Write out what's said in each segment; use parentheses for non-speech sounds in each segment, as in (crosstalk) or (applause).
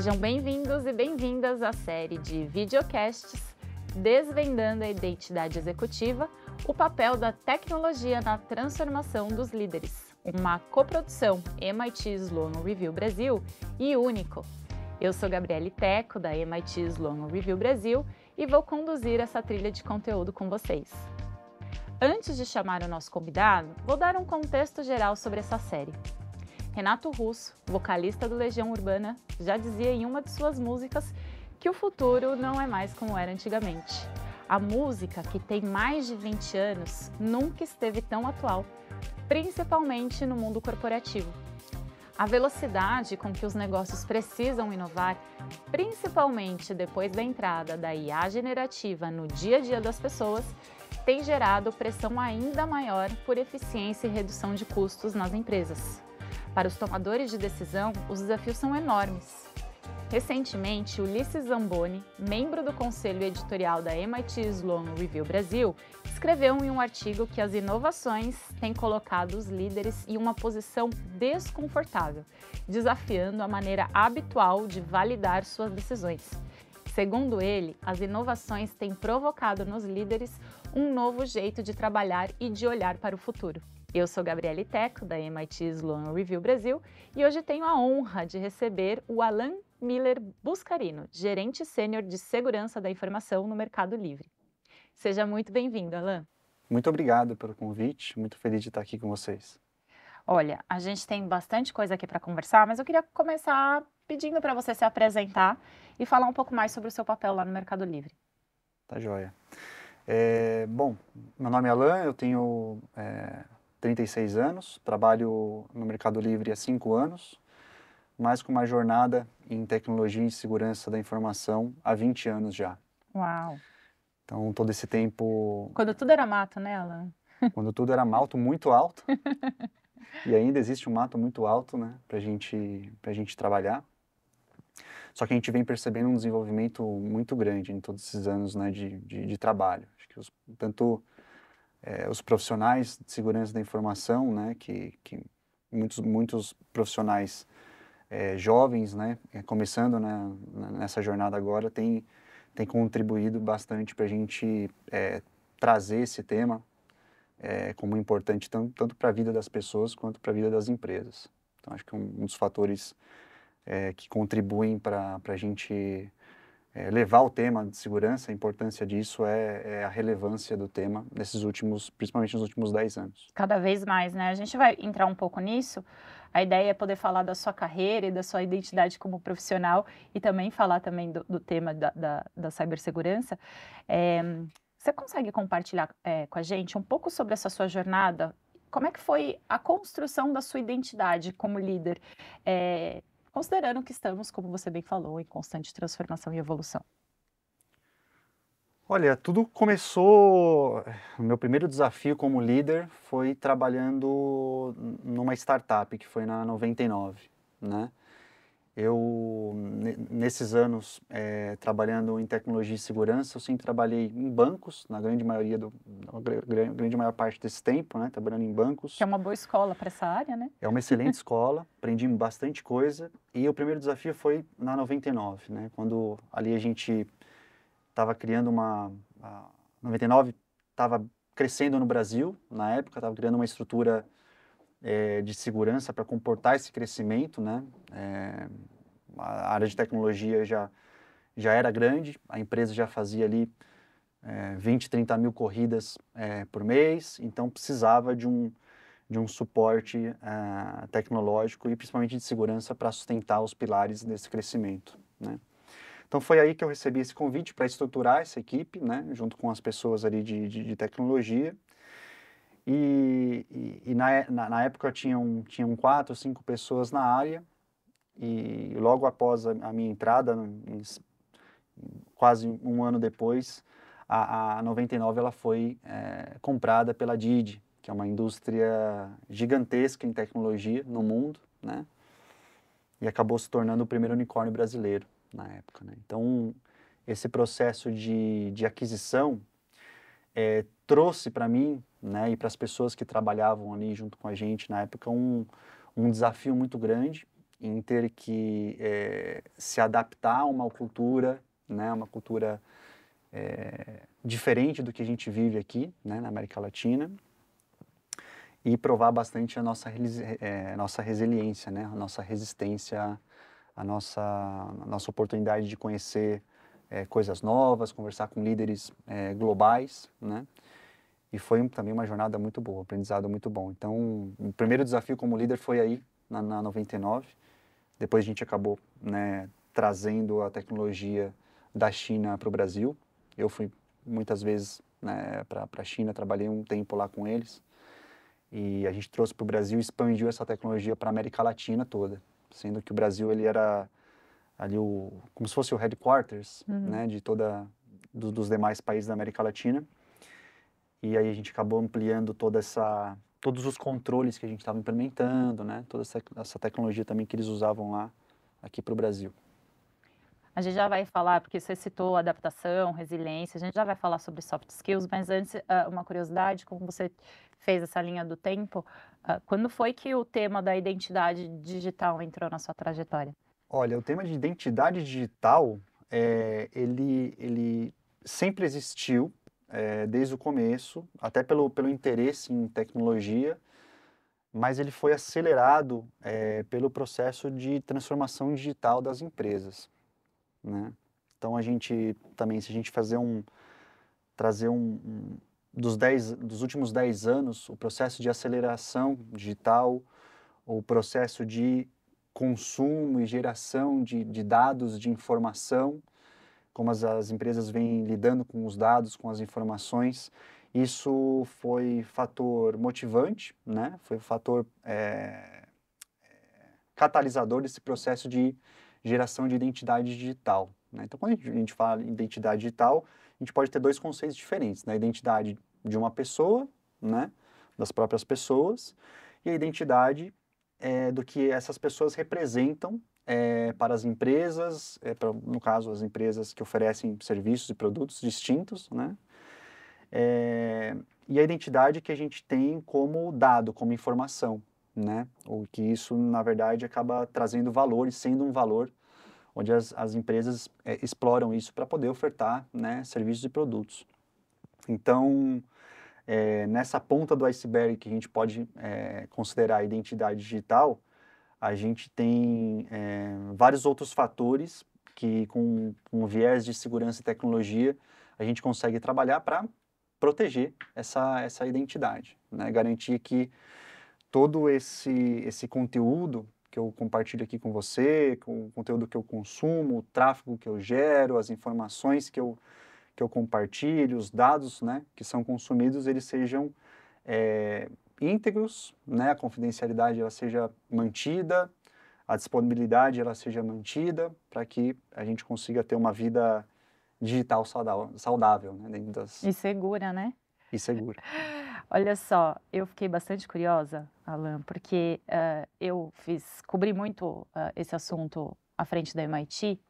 Sejam bem-vindos e bem-vindas à série de videocasts Desvendando a Identidade Executiva, o papel da tecnologia na transformação dos líderes. Uma coprodução MIT Sloan Review Brasil e único. Eu sou Gabriele Teco, da MIT Sloan Review Brasil, e vou conduzir essa trilha de conteúdo com vocês. Antes de chamar o nosso convidado, vou dar um contexto geral sobre essa série. Renato Russo, vocalista do Legião Urbana, já dizia em uma de suas músicas que o futuro não é mais como era antigamente. A música, que tem mais de 20 anos, nunca esteve tão atual, principalmente no mundo corporativo. A velocidade com que os negócios precisam inovar, principalmente depois da entrada da IA generativa no dia a dia das pessoas, tem gerado pressão ainda maior por eficiência e redução de custos nas empresas. Para os tomadores de decisão, os desafios são enormes. Recentemente, Ulisses Zamboni, membro do conselho editorial da MIT Sloan Review Brasil, escreveu em um artigo que as inovações têm colocado os líderes em uma posição desconfortável, desafiando a maneira habitual de validar suas decisões. Segundo ele, as inovações têm provocado nos líderes um novo jeito de trabalhar e de olhar para o futuro. Eu sou Gabriele Teco, da MIT Sloan Review Brasil, e hoje tenho a honra de receber o Alan Miller Buscarino, gerente sênior de segurança da informação no Mercado Livre. Seja muito bem-vindo, Alan. Muito obrigado pelo convite, muito feliz de estar aqui com vocês. Olha, a gente tem bastante coisa aqui para conversar, mas eu queria começar pedindo para você se apresentar e falar um pouco mais sobre o seu papel lá no Mercado Livre. Tá joia. É, bom, meu nome é Alan, eu tenho é 36 anos, trabalho no Mercado Livre há 5 anos, mas com uma jornada em tecnologia e segurança da informação há 20 anos já. Uau! Então, todo esse tempo. Quando tudo era mato, né, Alan? (laughs) Quando tudo era mato muito alto. (laughs) e ainda existe um mato muito alto, né, para gente, pra gente trabalhar. Só que a gente vem percebendo um desenvolvimento muito grande em todos esses anos né, de, de, de trabalho. Acho que os, tanto é, os profissionais de segurança da informação, né, que, que muitos, muitos profissionais é, jovens, né, é, começando né, nessa jornada agora, tem, tem contribuído bastante para a gente é, trazer esse tema é, como importante tanto, tanto para a vida das pessoas quanto para a vida das empresas. Então, acho que é um, um dos fatores que contribuem para a gente é, levar o tema de segurança, a importância disso é, é, a relevância do tema nesses últimos, principalmente nos últimos 10 anos. Cada vez mais, né? A gente vai entrar um pouco nisso. A ideia é poder falar da sua carreira e da sua identidade como profissional e também falar também do, do tema da, da, da cibersegurança. É, você consegue compartilhar é, com a gente um pouco sobre essa sua jornada como é que foi a construção da sua identidade como líder? É, considerando que estamos, como você bem falou, em constante transformação e evolução? Olha, tudo começou. Meu primeiro desafio como líder foi trabalhando numa startup que foi na 99, né? Eu, nesses anos, é, trabalhando em tecnologia e segurança, eu sempre trabalhei em bancos, na grande maioria, do, grande, grande maior parte desse tempo, né, trabalhando em bancos. Que é uma boa escola para essa área, né? É uma excelente (laughs) escola, aprendi bastante coisa. E o primeiro desafio foi na 99, né, quando ali a gente estava criando uma... A 99 estava crescendo no Brasil, na época, estava criando uma estrutura é, de segurança para comportar esse crescimento, né? É, a área de tecnologia já, já era grande, a empresa já fazia ali é, 20, 30 mil corridas é, por mês, então precisava de um, de um suporte é, tecnológico e principalmente de segurança para sustentar os pilares desse crescimento, né? Então foi aí que eu recebi esse convite para estruturar essa equipe, né, junto com as pessoas ali de, de, de tecnologia. E, e, na, na, na, época tinham, tinham quatro, cinco pessoas na área, e logo após a, a minha entrada, em, quase um ano depois, a, a 99 ela foi é, comprada pela Didi, que é uma indústria gigantesca em tecnologia no mundo, né? E acabou se tornando o primeiro unicórnio brasileiro na época, né? Então, esse processo de, de aquisição é, trouxe para mim né, e para as pessoas que trabalhavam ali junto com a gente na época um, um desafio muito grande em ter que é, se adaptar a uma cultura, né, uma cultura é, diferente do que a gente vive aqui né, na América Latina e provar bastante a nossa, é, nossa resiliência, né, a nossa resistência, a nossa, a nossa oportunidade de conhecer é, coisas novas, conversar com líderes globais, né? E foi também uma jornada muito boa, aprendizado muito bom. Então, o primeiro desafio como líder foi aí, na, na 99. Depois a gente acabou né, trazendo a tecnologia da China para o Brasil. Eu fui muitas vezes né, para a China, trabalhei um tempo lá com eles. E a gente trouxe para o Brasil e expandiu essa tecnologia para a América Latina toda. Sendo que o Brasil ele era ali o, como se fosse o headquarters uhum. né, de toda, do, dos demais países da América Latina. E aí a gente acabou ampliando toda essa todos os controles que a gente estava implementando, né? Toda essa, essa tecnologia também que eles usavam lá aqui para o Brasil. A gente já vai falar, porque você citou adaptação, resiliência, a gente já vai falar sobre soft skills, mas antes, ah, uma curiosidade, como você fez essa linha do tempo, ah, quando foi que o tema da identidade digital entrou na sua trajetória? Olha, o tema de identidade digital, é, ele, ele sempre existiu, é, desde o começo, até pelo, pelo interesse em tecnologia, mas ele foi acelerado é, pelo processo de transformação digital das empresas. Né? Então a gente também, se a gente fazer um trazer um, um dos, dez, dos últimos 10 anos, o processo de aceleração digital, o processo de consumo e geração de, de dados, de informação, como as, as empresas vêm lidando com os dados, com as informações. Isso foi fator motivante, né? foi fator é, catalisador desse processo de geração de identidade digital. Né? Então, quando a gente fala em identidade digital, a gente pode ter dois conceitos diferentes, né? a identidade de uma pessoa, né? das próprias pessoas, e a identidade é, do que essas pessoas representam é, para as empresas, é, pra, no caso, as empresas que oferecem serviços e produtos distintos, né? É, e a identidade que a gente tem como dado, como informação, né? O que isso, na verdade, acaba trazendo valor e sendo um valor onde as, as empresas é, exploram isso para poder ofertar né, serviços e produtos. Então, é, nessa ponta do iceberg que a gente pode é, considerar a identidade digital, a gente tem é, vários outros fatores que, com, com viés de segurança e tecnologia, a gente consegue trabalhar para proteger essa, essa identidade, né? garantir que todo esse, esse conteúdo que eu compartilho aqui com você, com o conteúdo que eu consumo, o tráfego que eu gero, as informações que eu, que eu compartilho, os dados né, que são consumidos, eles sejam é, íntegros, né, a confidencialidade ela seja mantida, a disponibilidade ela seja mantida, para que a gente consiga ter uma vida digital saudável, né, dentro das... E segura, né? E segura. (laughs) Olha só, eu fiquei bastante curiosa, Alan, porque uh, eu fiz, cobri muito uh, esse assunto à frente da MIT,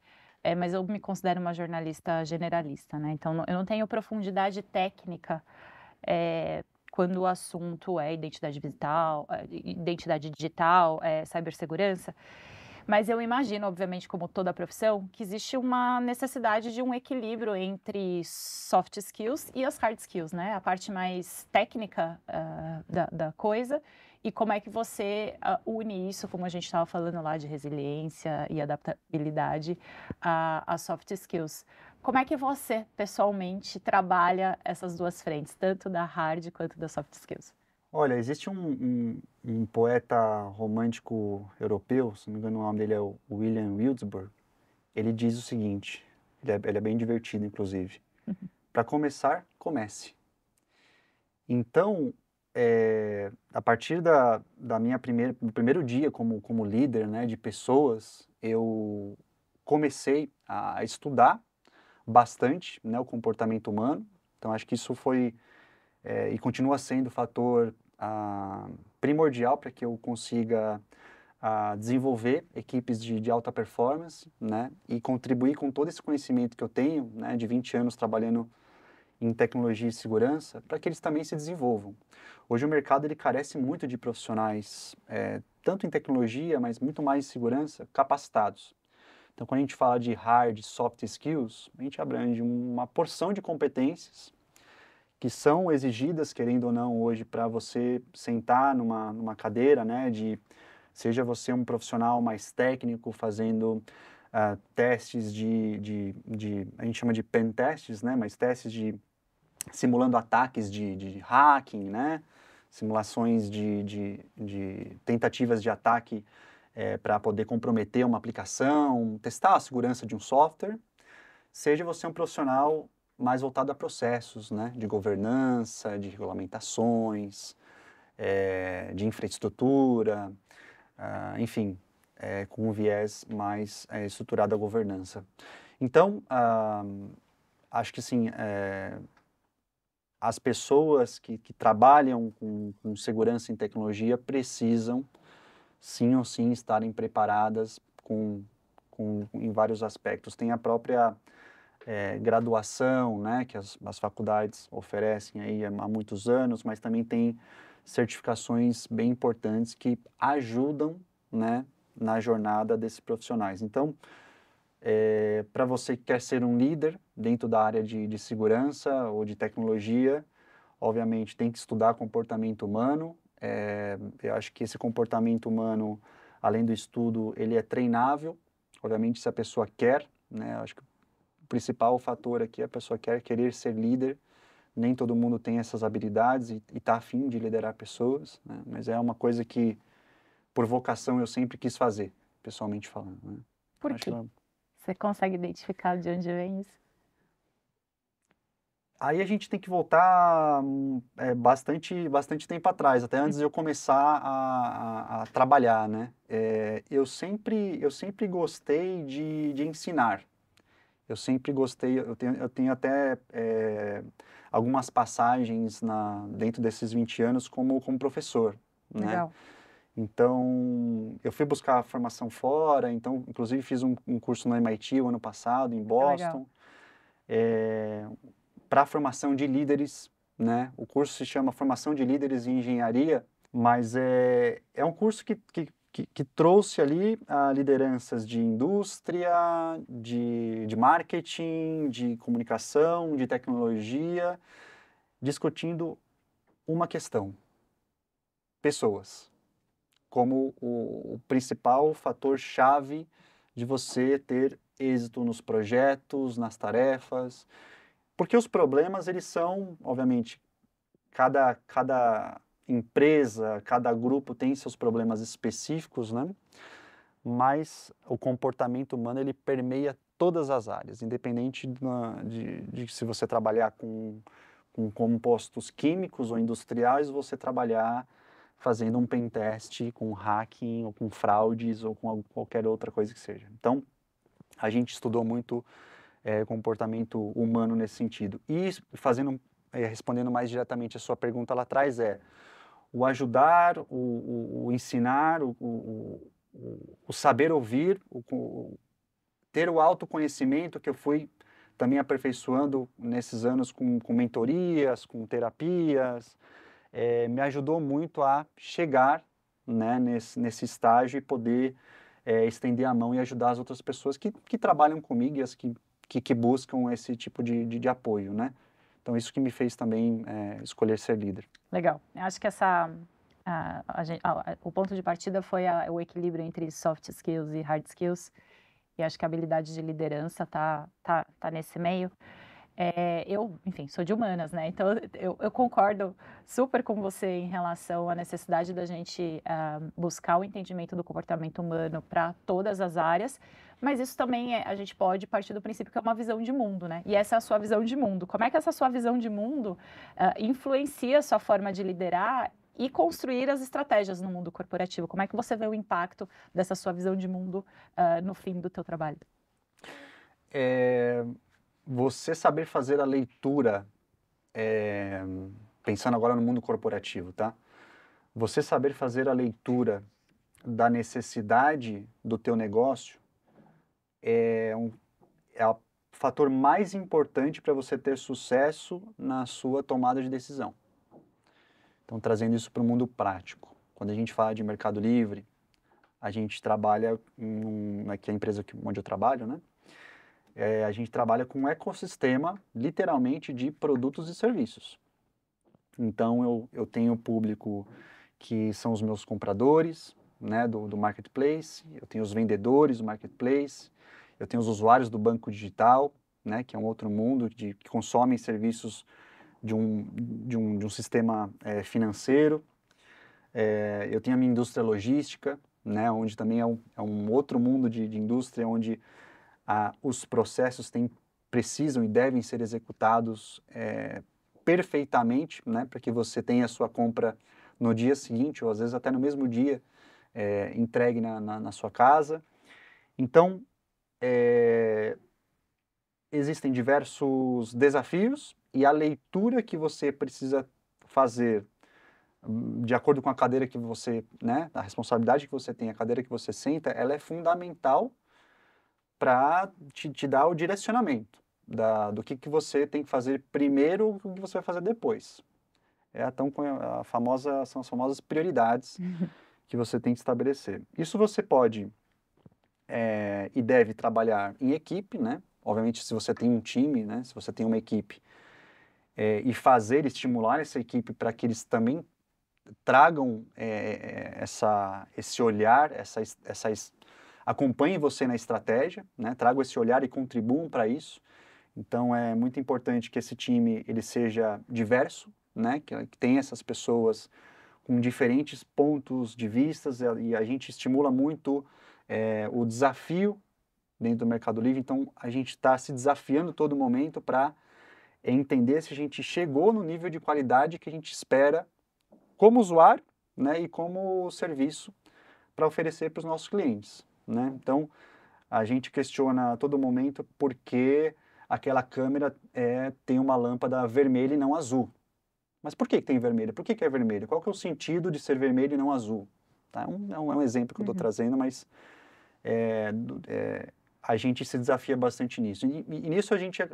é, eh, mas eu me considero uma jornalista generalista, né? Então eu não tenho profundidade técnica é, quando o assunto é identidade digital, é, identidade digital, é cibersegurança. Mas eu imagino, obviamente, como toda profissão, que existe uma necessidade de um equilíbrio entre soft skills e as hard skills, né? A parte mais técnica uh, da, da coisa e como é que você uh, une isso, como a gente estava falando lá de resiliência e adaptabilidade, a, soft skills. Como é que você, pessoalmente, trabalha essas duas frentes, tanto da hard quanto da soft skills? Olha, existe um, um, um poeta romântico europeu, se não me engano o nome dele é William Wildsburg, ele diz o seguinte, ele é, ele é bem divertido, inclusive, uhum. para começar, comece. Então, é, a partir da, da minha primeira, do primeiro dia como, como líder né, de pessoas, eu comecei a estudar bastante né, o comportamento humano. Então, acho que isso foi é, e continua sendo o fator ah, primordial para que eu consiga ah, desenvolver equipes de, de, alta performance né, e contribuir com todo esse conhecimento que eu tenho né, de 20 anos trabalhando em tecnologia e segurança para que eles também se desenvolvam. Hoje o mercado ele carece muito de profissionais, é, tanto em tecnologia, mas muito mais em segurança, capacitados. Então, quando a gente fala de hard, soft skills, a gente abrange uma porção de competências que são exigidas, querendo ou não, hoje para você sentar numa, numa cadeira, né, de seja você um profissional mais técnico fazendo uh, testes de, de, de, a gente chama de pen testes, né, mas testes de simulando ataques de, de hacking, né? simulações de, de, de tentativas de ataque é, para poder comprometer uma aplicação, testar a segurança de um software, seja você um profissional mais voltado a processos né? de governança, de regulamentações, é, de infraestrutura, ah, enfim, é, com um viés mais é, estruturado à governança. Então, ah, acho que sim, é, as pessoas que, que trabalham com, com, segurança em tecnologia precisam, sim ou sim, estarem preparadas com, com em vários aspectos. Tem a própria é, graduação, né, que as, as faculdades oferecem aí há muitos anos, mas também tem certificações bem importantes que ajudam, né, na jornada desses profissionais. Então, é, para você que quer ser um líder dentro da área de, de segurança ou de tecnologia, obviamente tem que estudar comportamento humano. É, eu acho que esse comportamento humano, além do estudo, ele é treinável. Obviamente, se a pessoa quer, né? Acho que o principal fator aqui é a pessoa quer querer ser líder. Nem todo mundo tem essas habilidades e está afim de liderar pessoas, né? mas é uma coisa que, por vocação, eu sempre quis fazer, pessoalmente falando. Né? Por quê? Acho você consegue identificar de onde vem isso? Aí a gente tem que voltar hum, é, bastante, bastante tempo atrás, até antes de eu começar a, a, a trabalhar, né? É, eu, sempre, eu sempre gostei de, de ensinar. Eu sempre gostei, eu tenho, eu tenho até é, algumas passagens na, dentro desses 20 anos como, como professor. Né? Legal. Né? Então, eu fui buscar formação fora, então, inclusive, fiz um, um curso no MIT o ano passado, em Boston, é, eh, para formação de líderes, né? O curso se chama Formação de Líderes em Engenharia, mas é, é um curso que, que, que, que trouxe ali a ah, lideranças de indústria, de, de marketing, de comunicação, de tecnologia, discutindo uma questão, pessoas como o, o principal fator chave de você ter êxito nos projetos, nas tarefas, porque os problemas eles são, obviamente, cada cada empresa, cada grupo tem seus problemas específicos, né? Mas o comportamento humano ele permeia todas as áreas, independente na, de, de, se você trabalhar com, com compostos químicos ou industriais, você trabalhar fazendo um pentest com hacking ou com fraudes ou com qualquer outra coisa que seja. Então, a gente estudou muito é, comportamento humano nesse sentido. E fazendo, é, respondendo mais diretamente a sua pergunta lá atrás é o ajudar, o, o, o ensinar, o, o, o, saber ouvir, o, ter o autoconhecimento que eu fui também aperfeiçoando nesses anos com, com mentorias, com terapias, é, me ajudou muito a chegar né, nesse, nesse estágio e poder é, estender a mão e ajudar as outras pessoas que, que trabalham comigo e as que, que, que buscam esse tipo de, de, de, apoio, né? Então, isso que me fez também é, escolher ser líder. Legal. Eu acho que essa... A, a, a, o ponto de partida foi o equilíbrio entre soft skills e hard skills. E acho que a habilidade de liderança tá, tá, tá nesse meio. É, eu, enfim, sou de humanas, né? Então (laughs) eu, eu, concordo super com você em relação à necessidade da gente uh, buscar o entendimento do comportamento humano para todas as áreas, mas isso também é, a gente pode partir do princípio que é uma visão de mundo, né? E essa é a sua visão de mundo. Como é que essa sua visão de mundo uh, influencia a sua forma de liderar e construir as estratégias no mundo corporativo? Como é que você vê o impacto dessa sua visão de mundo uh, no fim do teu trabalho? É, você saber fazer a leitura, é, pensando agora no mundo corporativo, tá? Você saber fazer a leitura da necessidade do teu negócio é um é o fator mais importante para você ter sucesso na sua tomada de decisão. Então, trazendo isso para o mundo prático. Quando a gente fala de mercado livre, a gente trabalha, em, aqui é a empresa onde eu trabalho, né? É, a gente trabalha com um ecossistema, literalmente, de produtos e serviços. Então, eu, eu tenho público que são os meus compradores né, do, do marketplace, eu tenho os vendedores do marketplace, eu tenho os usuários do banco digital, né, que é um outro mundo de, que consomem serviços de um, de um, de um sistema é, financeiro. É, eu tenho a minha indústria logística, né, onde também é um, é um outro mundo de, de indústria onde ah, os processos têm, precisam e devem ser executados é, perfeitamente, né, para que você tenha a sua compra no dia seguinte, ou às vezes até no mesmo dia, é, entregue na, na, na, sua casa. Então, é, existem diversos desafios e a leitura que você precisa fazer hum, de acordo com a cadeira que você, né, a responsabilidade que você tem, a cadeira que você senta, ela é fundamental para te, te, dar o direcionamento da, do que, que você tem que fazer primeiro e o que você vai fazer depois. É a tão a famosa, são as famosas prioridades (laughs) que você tem que estabelecer. Isso você pode é, e deve trabalhar em equipe, né? Obviamente, se você tem um time, né? Se você tem uma equipe é, e fazer, estimular essa equipe para que eles também tragam é, é, essa, esse olhar, essa, essa acompanhem você na estratégia, né? tragam esse olhar e contribuam para isso. Então é muito importante que esse time ele seja diverso, né? que, que tenha essas pessoas com diferentes pontos de vistas e a gente estimula muito é, o desafio dentro do Mercado Livre. Então a gente está se desafiando todo momento para entender se a gente chegou no nível de qualidade que a gente espera como usuário né, e como serviço para oferecer para os nossos clientes. Né? Então, a gente questiona a todo momento por que aquela câmera é, tem uma lâmpada vermelha e não azul. Mas por que, que tem vermelho? Por que, que é vermelho? Qual que é o sentido de ser vermelho e não azul? Tá? Um, é, um, é, um, exemplo que eu estou uhum. trazendo, mas é, é, a gente se desafia bastante nisso. E, e nisso a gente, é,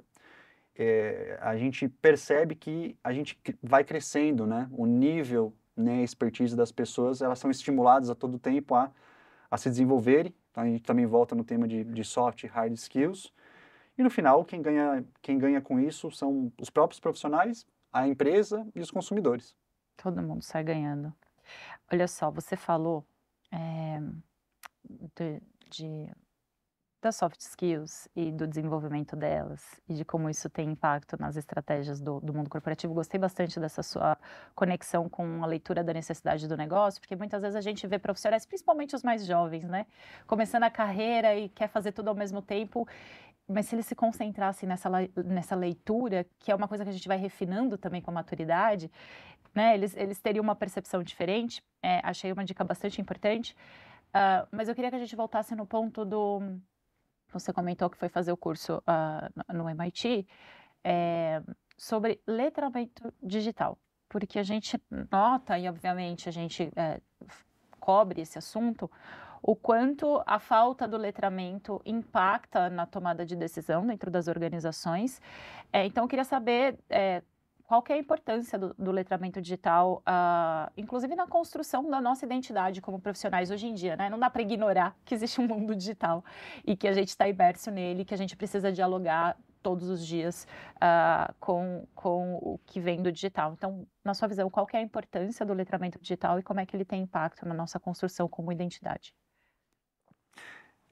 é, a gente percebe que a gente vai crescendo, né? O nível, né, a expertise das pessoas, elas são estimuladas a todo tempo a a se desenvolverem. Tá? A gente também volta no tema de, de soft e hard skills. E no final, quem ganha, quem ganha com isso são os próprios profissionais, a empresa e os consumidores. Todo mundo sai ganhando. Olha só, você falou é, de, de das soft skills e do desenvolvimento delas e de como isso tem impacto nas estratégias do, do, mundo corporativo. Gostei bastante dessa sua conexão com a leitura da necessidade do negócio, porque muitas vezes a gente vê profissionais, principalmente os mais jovens, né, começando a carreira e quer fazer tudo ao mesmo tempo. Mas se eles se concentrassem nessa, nessa leitura, que é uma coisa que a gente vai refinando também com a maturidade, né, eles, eles teriam uma percepção diferente. É, achei uma dica bastante importante. Uh, mas eu queria que a gente voltasse no ponto do você comentou que foi fazer o curso uh, no MIT, é, eh, sobre letramento digital, porque a gente nota, e obviamente a gente é, cobre esse assunto, o quanto a falta do letramento impacta na tomada de decisão dentro das organizações. É, então, eu queria saber qual que é a importância do, do letramento digital, uh, inclusive na construção da nossa identidade como profissionais hoje em dia, né? Não dá para ignorar que existe um mundo digital e que a gente está imerso nele, que a gente precisa dialogar todos os dias uh, com, com o que vem do digital. Então, na sua visão, qual que é a importância do letramento digital e como é que ele tem impacto na nossa construção como identidade?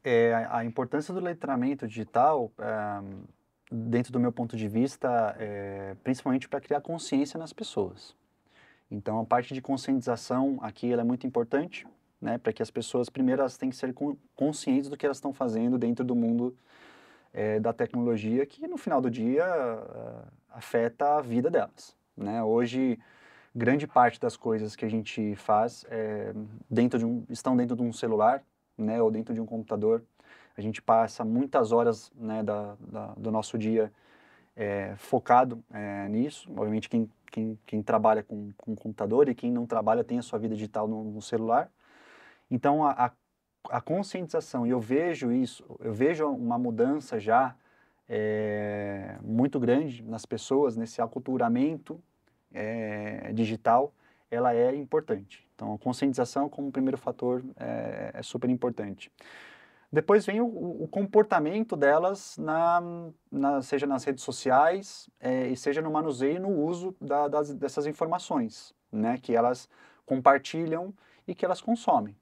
É, a, importância do letramento digital... Um eh, dentro do meu ponto de vista, é, principalmente para criar consciência nas pessoas. Então, a parte de conscientização aqui é muito importante, né, para que as pessoas, primeiro, elas têm que ser conscientes do que elas estão fazendo dentro do mundo é, da tecnologia, que no final do dia ah, afeta a vida delas. Né? Hoje, grande parte das coisas que a gente faz é, dentro de um, estão dentro de um celular, né, ou dentro de um computador, a gente passa muitas horas né, da, da, do nosso dia é, focado é, nisso. Obviamente, quem, quem, quem trabalha com, com, computador e quem não trabalha tem a sua vida digital no, no celular. Então, a, a, a, conscientização, e eu vejo isso, eu vejo uma mudança já é, muito grande nas pessoas, nesse aculturamento é, digital, ela é importante. Então, a conscientização como primeiro fator é, é super importante. Depois vem o, o comportamento delas, na, na, seja nas redes sociais, é, e seja no manuseio e no uso da, das, dessas informações, né, que elas compartilham e que elas consomem.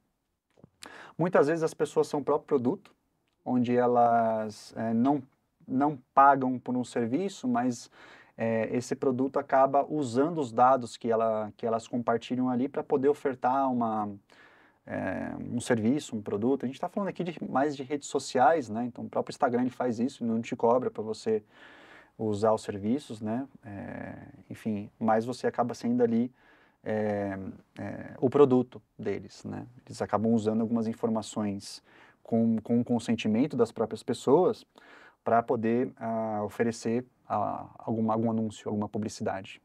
Muitas vezes as pessoas são o próprio produto, onde elas é, não, não pagam por um serviço, mas é, esse produto acaba usando os dados que, ela, que elas compartilham ali para poder ofertar uma, é, um serviço, um produto. A gente está falando aqui de, mais de redes sociais, né? Então, o próprio Instagram faz isso, não te cobra para você usar os serviços, né? É, enfim, mas você acaba sendo ali é, é, o produto deles, né? Eles acabam usando algumas informações com, com o consentimento das próprias pessoas para poder ah, oferecer ah, algum, algum anúncio, alguma publicidade.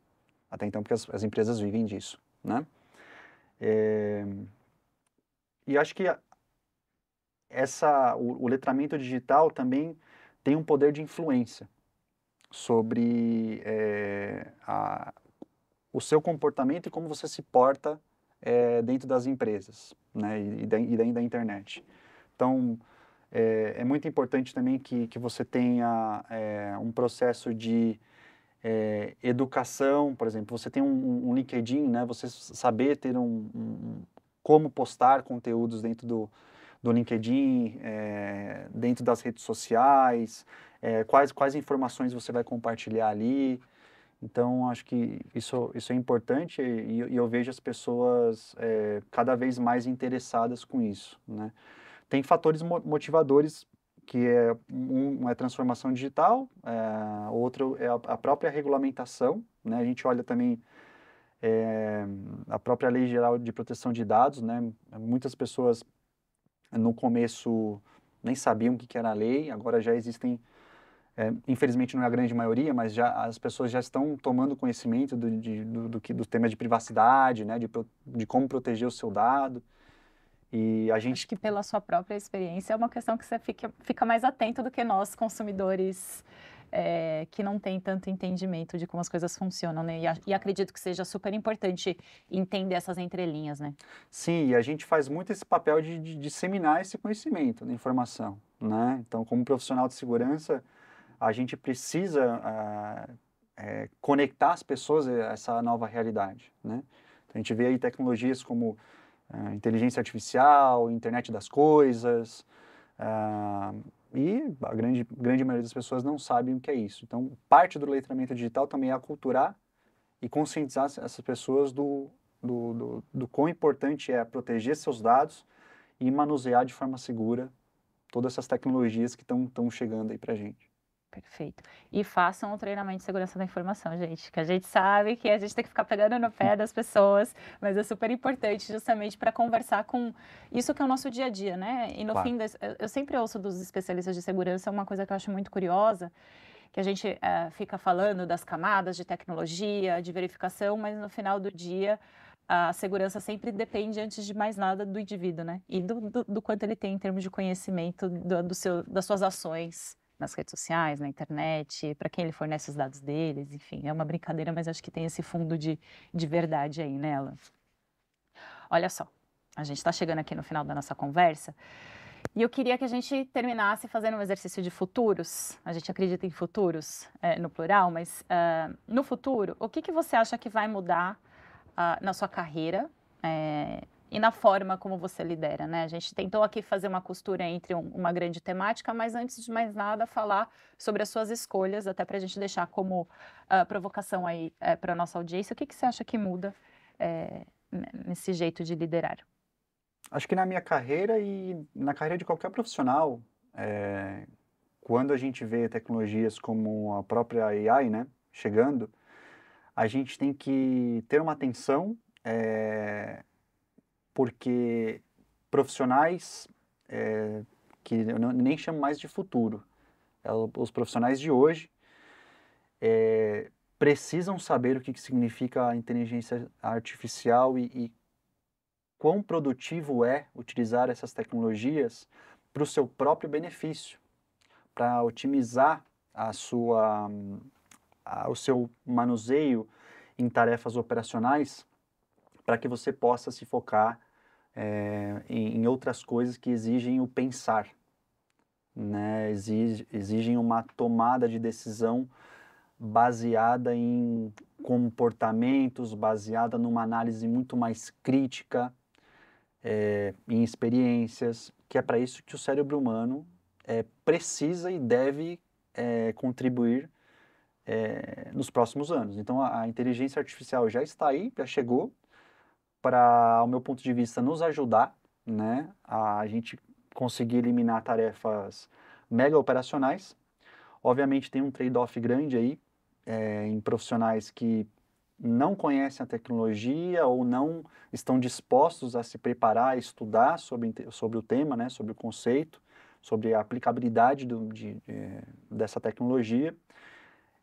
Até então, porque as, as empresas vivem disso, né? É, e acho que essa, o, o letramento digital também tem um poder de influência sobre é, a, o seu comportamento e como você se porta é, dentro das empresas né, e, da, e da, internet. Então, é, é, muito importante também que, que você tenha um processo de educação, por exemplo, você tem um, um LinkedIn, né, você saber ter um como postar conteúdos dentro do, do LinkedIn, é, dentro das redes sociais, é, quais, quais informações você vai compartilhar ali. Então, acho que isso, isso é importante e, e eu vejo as pessoas é, cada vez mais interessadas com isso. Né? Tem fatores motivadores, que é um é transformação digital, outro é a, a própria regulamentação. Né? A gente olha também é, a própria Lei Geral de Proteção de Dados, né? Muitas pessoas no começo nem sabiam o que era a lei, agora já existem, é, infelizmente não é a grande maioria, mas já as pessoas já estão tomando conhecimento do, de, do, do, que, dos temas de privacidade, né? De, de como proteger o seu dado. E a gente... Acho que pela sua própria experiência é uma questão que você fica, fica mais atento do que nós, consumidores é, que não tem tanto entendimento de como as coisas funcionam, né? E, a, e, acredito que seja super importante entender essas entrelinhas, né? Sim, e a gente faz muito esse papel de, de disseminar esse conhecimento da né, informação, né? Então, como profissional de segurança, a gente precisa ah, é, conectar as pessoas a essa nova realidade, né? Então, a gente vê aí tecnologias como ah, inteligência artificial, internet das coisas, Uh, e a grande, grande maioria das pessoas não sabem o que é isso. Então, parte do letramento digital também é aculturar e conscientizar essas pessoas do, do, do, do quão importante é proteger seus dados e manusear de forma segura todas essas tecnologias que estão chegando aí para gente. Perfeito. E façam o treinamento de segurança da informação, gente, que a gente sabe que a gente tem que ficar pegando no pé das pessoas, mas é super importante justamente para conversar com isso que é o nosso dia a dia, né? E no claro. fim, das, eu sempre ouço dos especialistas de segurança uma coisa que eu acho muito curiosa, que a gente eh, fica falando das camadas de tecnologia, de verificação, mas no final do dia a segurança sempre depende, antes de mais nada, do indivíduo, né? E do, do, do quanto ele tem em termos de conhecimento do, do seu, das suas ações nas redes sociais, na internet, para quem ele fornece os dados deles, enfim, é uma brincadeira, mas acho que tem esse fundo de, de verdade aí nela. Olha só, a gente está chegando aqui no final da nossa conversa. E eu queria que a gente terminasse fazendo um exercício de futuros. A gente acredita em futuros, é, no plural, mas uh, no futuro, o que, que você acha que vai mudar uh, na sua carreira, é, e na forma como você lidera, né? A gente tentou aqui fazer uma costura entre um, uma grande temática, mas antes de mais nada falar sobre as suas escolhas, até para a gente deixar como uh, provocação aí uh, eh, para nossa audiência, o que, que você acha que muda é, nesse jeito de liderar? Acho que na minha carreira e na carreira de qualquer profissional, é, quando a gente vê tecnologias como a própria AI, né, chegando, a gente tem que ter uma atenção é, porque profissionais é, que eu não, nem chamo mais de futuro, é, os profissionais de hoje é, precisam saber o que, que, significa a inteligência artificial e, e quão produtivo é utilizar essas tecnologias para o seu próprio benefício, para otimizar a sua, a, o seu manuseio em tarefas operacionais, para que você possa se focar é, em, em, outras coisas que exigem o pensar, né? Exige, exigem uma tomada de decisão baseada em comportamentos, baseada numa análise muito mais crítica, é, em experiências, que é para isso que o cérebro humano é, precisa e deve contribuir nos próximos anos. Então, a, a inteligência artificial já está aí, já chegou, para, ao meu ponto de vista, nos ajudar, né, a gente conseguir eliminar tarefas mega operacionais. Obviamente tem um trade-off grande aí é, em profissionais que não conhecem a tecnologia ou não estão dispostos a se preparar, a estudar sobre, sobre o tema, né, sobre o conceito, sobre a aplicabilidade do, de, de, dessa tecnologia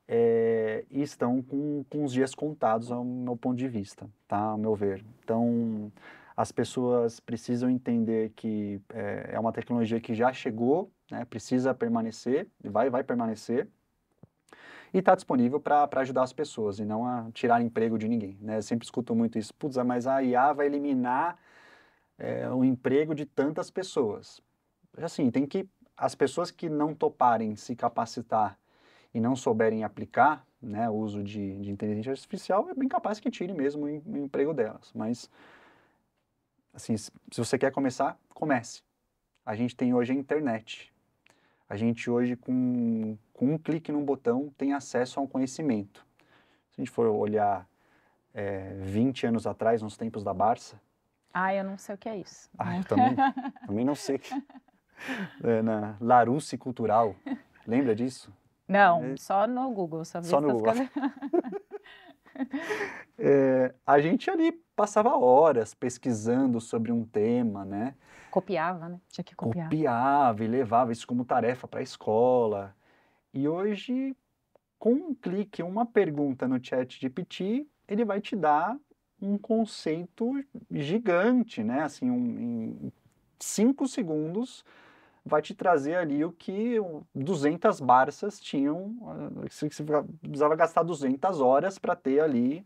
é, e estão com, com os dias contados, ao meu ponto de vista, tá? ao meu ver. Então, as pessoas precisam entender que é, é uma tecnologia que já chegou, né? precisa permanecer, vai, vai permanecer, e está disponível para ajudar as pessoas e não a tirar emprego de ninguém. Né? Eu sempre escuto muito isso, putz, mas a IA vai eliminar é, o emprego de tantas pessoas. Assim, tem que as pessoas que não toparem se capacitar e não souberem aplicar né, o uso de, de, inteligência artificial, é bem capaz que tire mesmo o, emprego delas. Mas, assim, se você quer começar, comece. A gente tem hoje a internet. A gente hoje, com, com um clique num botão, tem acesso a um conhecimento. Se a gente for olhar é, 20 anos atrás, nos tempos da Barça... Ah, eu não sei o que é isso. Ah, eu também, também não sei. (laughs) É, na Larousse Cultural, lembra disso? Não, é... só no Google. Só, só no Google. (laughs) é, a gente ali passava horas pesquisando sobre um tema, né? Copiava, né? Tinha que copiar. Copiava e levava isso como tarefa para a escola. E hoje, com um clique, uma pergunta no chat de PT, ele vai te dar um conceito gigante, né? Assim, um, em cinco segundos, vai te trazer ali o que 200 Barças tinham, eh, você precisava gastar 200 horas para ter ali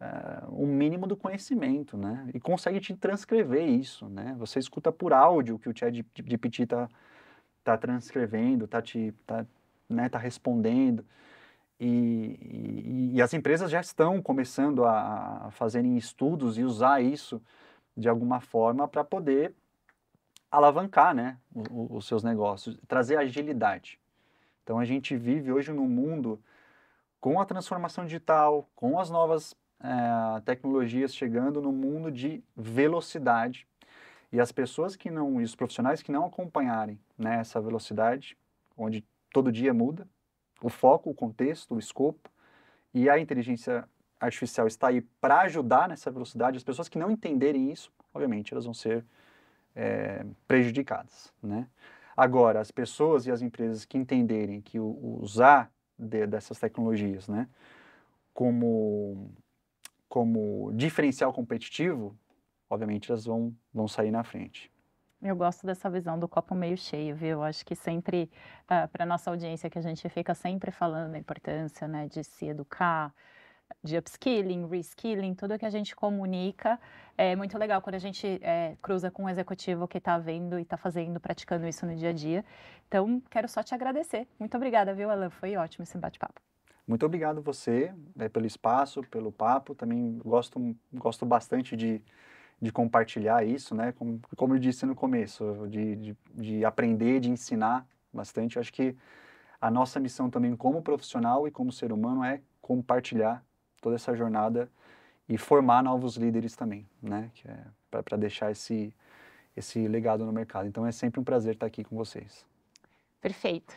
eh, o uh, um mínimo do conhecimento, né? E consegue te transcrever isso, né? Você escuta por áudio que o Chad de, de Petit tá, tá transcrevendo, tá te tá, né, tá respondendo. E, e, e as empresas já estão começando a, a fazerem estudos e usar isso de alguma forma para poder alavancar né, os seus negócios, trazer agilidade. Então a gente vive hoje num mundo com a transformação digital, com as novas é, tecnologias chegando no mundo de velocidade. E as pessoas que não, e os profissionais que não acompanharem né, essa velocidade, onde todo dia muda, o foco, o contexto, o escopo, e a inteligência artificial está aí para ajudar nessa velocidade, as pessoas que não entenderem isso, obviamente, elas vão ser é, prejudicadas. Né? Agora, as pessoas e as empresas que entenderem que o, o usar de, dessas tecnologias né, como, como diferencial competitivo, obviamente elas vão, vão sair na frente. Eu gosto dessa visão do copo meio cheio, viu? Acho que sempre, uh, ah, para nossa audiência, que a gente fica sempre falando da importância né, de se educar, de upskilling, reskilling, tudo que a gente comunica. É muito legal quando a gente é, cruza com um executivo que está vendo e está fazendo, praticando isso no dia a dia. Então, quero só te agradecer. Muito obrigada, viu, Alan? Foi ótimo esse bate-papo. Muito obrigado você é, pelo espaço, pelo papo. Também gosto, gosto bastante de, de compartilhar isso, né? Como, como eu disse no começo, de, de, de aprender, de ensinar bastante. Eu acho que a nossa missão também como profissional e como ser humano é compartilhar toda essa jornada e formar novos líderes também, né? Que é para deixar esse esse legado no mercado. Então é sempre um prazer estar aqui com vocês. Perfeito.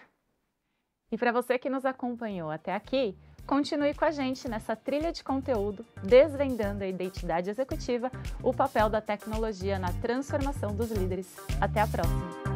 E para você que nos acompanhou até aqui, continue com a gente nessa trilha de conteúdo desvendando a identidade executiva, o papel da tecnologia na transformação dos líderes. Até a próxima.